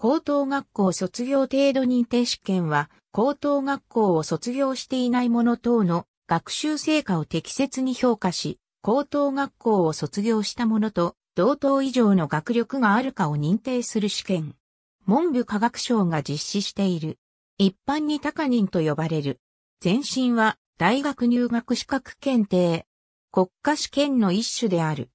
高等学校卒業程度認定試験は、高等学校を卒業していない者等の学習成果を適切に評価し、高等学校を卒業した者と同等以上の学力があるかを認定する試験。文部科学省が実施している。一般に高人と呼ばれる。前身は大学入学資格検定。国家試験の一種である。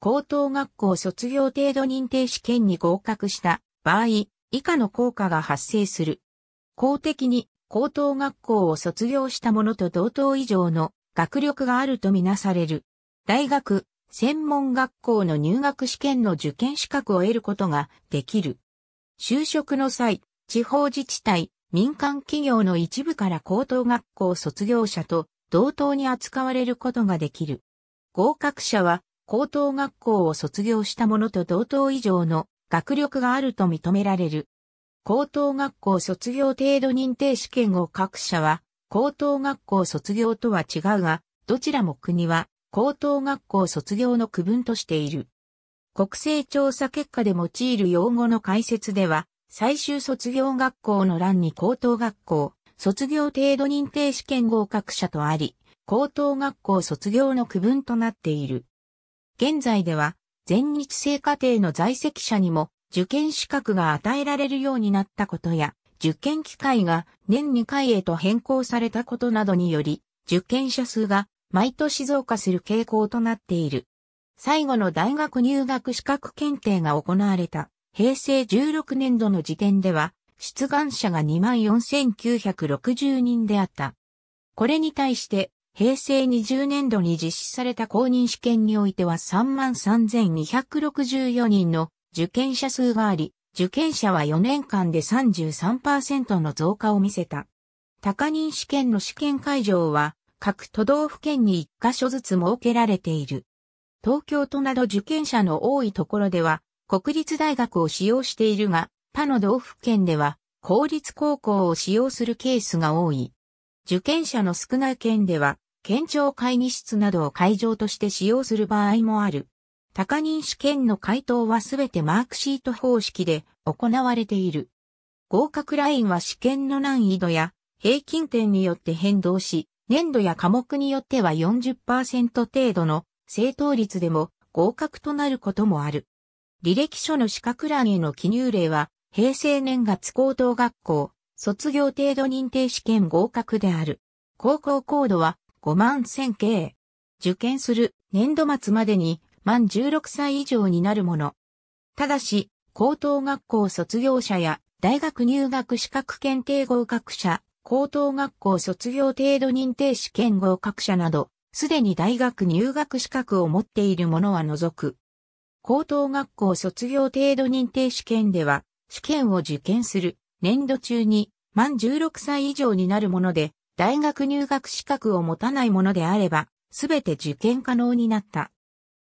高等学校卒業程度認定試験に合格した場合、以下の効果が発生する。公的に高等学校を卒業した者と同等以上の学力があるとみなされる。大学、専門学校の入学試験の受験資格を得ることができる。就職の際、地方自治体、民間企業の一部から高等学校卒業者と同等に扱われることができる。合格者は高等学校を卒業した者と同等以上の学力があると認められる。高等学校卒業程度認定試験を各社は、高等学校卒業とは違うが、どちらも国は高等学校卒業の区分としている。国勢調査結果で用いる用語の解説では、最終卒業学校の欄に高等学校、卒業程度認定試験合格者とあり、高等学校卒業の区分となっている。現在では、全日制課程の在籍者にも受験資格が与えられるようになったことや、受験機会が年2回へと変更されたことなどにより、受験者数が毎年増加する傾向となっている。最後の大学入学資格検定が行われた平成16年度の時点では、出願者が24,960人であった。これに対して平成20年度に実施された公認試験においては33,264人の受験者数があり、受験者は4年間で33%の増加を見せた。高認試験の試験会場は各都道府県に1カ所ずつ設けられている。東京都など受験者の多いところでは国立大学を使用しているが、他の道府県では公立高校を使用するケースが多い。受験者の少ない県では、県庁会議室などを会場として使用する場合もある。高人試験の回答はすべてマークシート方式で行われている。合格ラインは試験の難易度や平均点によって変動し、年度や科目によっては40%程度の正答率でも合格となることもある。履歴書の資格欄への記入例は、平成年月高等学校、卒業程度認定試験合格である。高校コードは5万1000系。受験する年度末までに満16歳以上になるもの。ただし、高等学校卒業者や大学入学資格検定合格者、高等学校卒業程度認定試験合格者など、すでに大学入学資格を持っているものは除く。高等学校卒業程度認定試験では、試験を受験する年度中に満16歳以上になるもので、大学入学資格を持たないものであれば、すべて受験可能になった。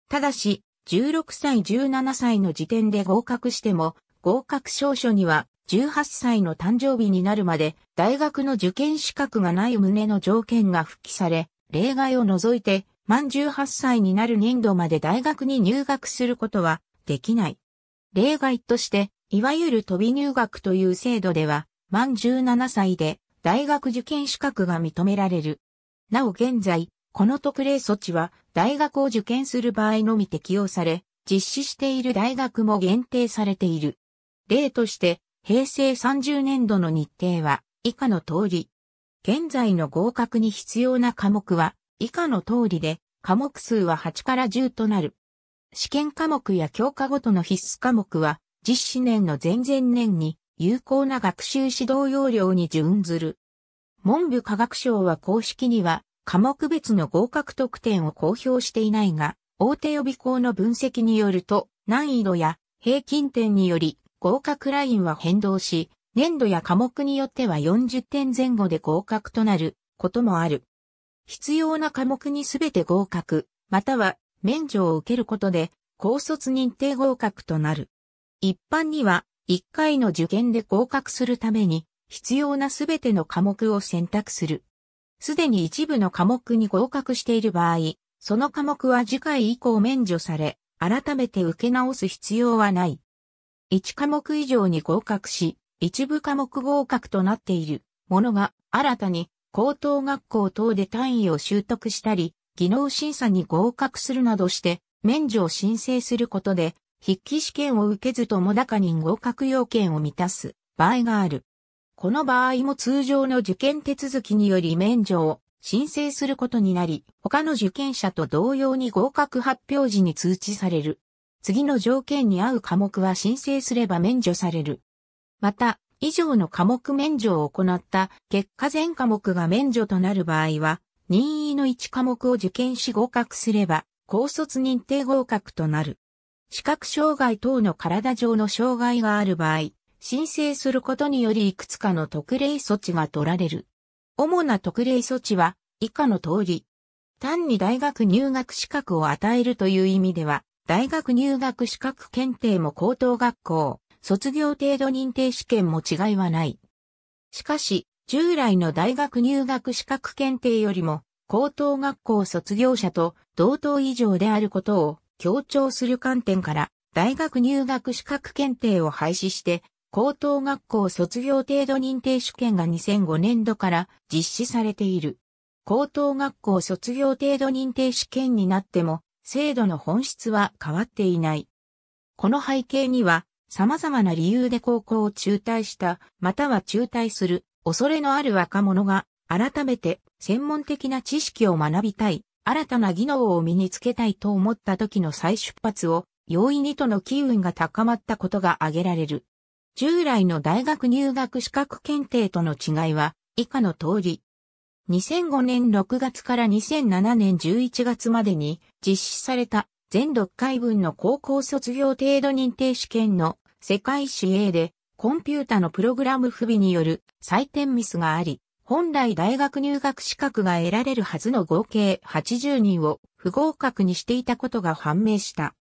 ただし、16歳17歳の時点で合格しても、合格証書には18歳の誕生日になるまで大学の受験資格がない旨の条件が復帰され、例外を除いて満18歳になる年度まで大学に入学することはできない。例外としていわゆる飛び入学という制度では、満17歳で大学受験資格が認められる。なお現在、この特例措置は大学を受験する場合のみ適用され、実施している大学も限定されている。例として、平成30年度の日程は以下の通り。現在の合格に必要な科目は以下の通りで、科目数は8から10となる。試験科目や教科ごとの必須科目は実施年の前々年に有効な学習指導要領に準ずる。文部科学省は公式には科目別の合格得点を公表していないが、大手予備校の分析によると、難易度や平均点により合格ラインは変動し、年度や科目によっては40点前後で合格となることもある。必要な科目にすべて合格、または免除を受けることで、高卒認定合格となる。一般には、一回の受験で合格するために、必要なすべての科目を選択する。すでに一部の科目に合格している場合、その科目は次回以降免除され、改めて受け直す必要はない。1科目以上に合格し、一部科目合格となっているものが新たに高等学校等で単位を習得したり、技能審査に合格するなどして免除を申請することで筆記試験を受けずとも中に合格要件を満たす場合がある。この場合も通常の受験手続きにより免除を申請することになり、他の受験者と同様に合格発表時に通知される。次の条件に合う科目は申請すれば免除される。また、以上の科目免除を行った結果全科目が免除となる場合は、任意の1科目を受験し合格すれば、高卒認定合格となる。視覚障害等の体上の障害がある場合、申請することによりいくつかの特例措置が取られる。主な特例措置は以下の通り。単に大学入学資格を与えるという意味では、大学入学資格検定も高等学校、卒業程度認定試験も違いはない。しかし、従来の大学入学資格検定よりも、高等学校卒業者と同等以上であることを強調する観点から、大学入学資格検定を廃止して、高等学校卒業程度認定試験が2005年度から実施されている。高等学校卒業程度認定試験になっても、制度の本質は変わっていない。この背景には、様々な理由で高校を中退した、または中退する、恐れのある若者が、改めて専門的な知識を学びたい、新たな技能を身につけたいと思った時の再出発を容易にとの機運が高まったことが挙げられる。従来の大学入学資格検定との違いは以下の通り。2005年6月から2007年11月までに実施された全6回分の高校卒業程度認定試験の世界史 A でコンピュータのプログラム不備による採点ミスがあり、本来大学入学資格が得られるはずの合計80人を不合格にしていたことが判明した。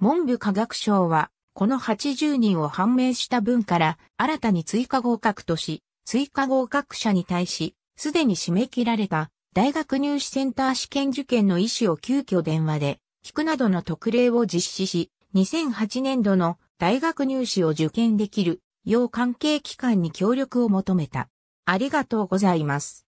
文部科学省は、この80人を判明した分から新たに追加合格とし、追加合格者に対し、すでに締め切られた大学入試センター試験受験の意思を急遽電話で聞くなどの特例を実施し、2008年度の大学入試を受験できるよう関係機関に協力を求めた。ありがとうございます。